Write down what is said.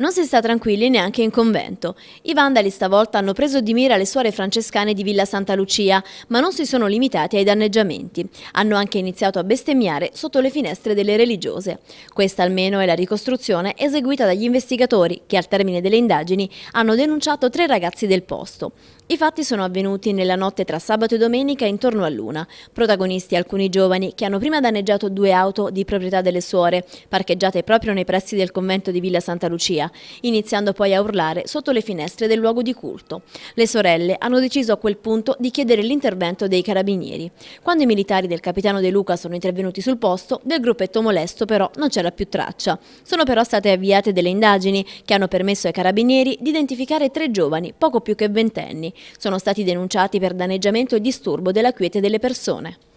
Non si sta tranquilli neanche in convento. I vandali stavolta hanno preso di mira le suore francescane di Villa Santa Lucia, ma non si sono limitati ai danneggiamenti. Hanno anche iniziato a bestemmiare sotto le finestre delle religiose. Questa almeno è la ricostruzione eseguita dagli investigatori che al termine delle indagini hanno denunciato tre ragazzi del posto. I fatti sono avvenuti nella notte tra sabato e domenica intorno a luna. Protagonisti alcuni giovani che hanno prima danneggiato due auto di proprietà delle suore, parcheggiate proprio nei pressi del convento di Villa Santa Lucia, iniziando poi a urlare sotto le finestre del luogo di culto. Le sorelle hanno deciso a quel punto di chiedere l'intervento dei carabinieri. Quando i militari del capitano De Luca sono intervenuti sul posto, del gruppetto molesto però non c'era più traccia. Sono però state avviate delle indagini che hanno permesso ai carabinieri di identificare tre giovani, poco più che ventenni. Sono stati denunciati per danneggiamento e disturbo della quiete delle persone.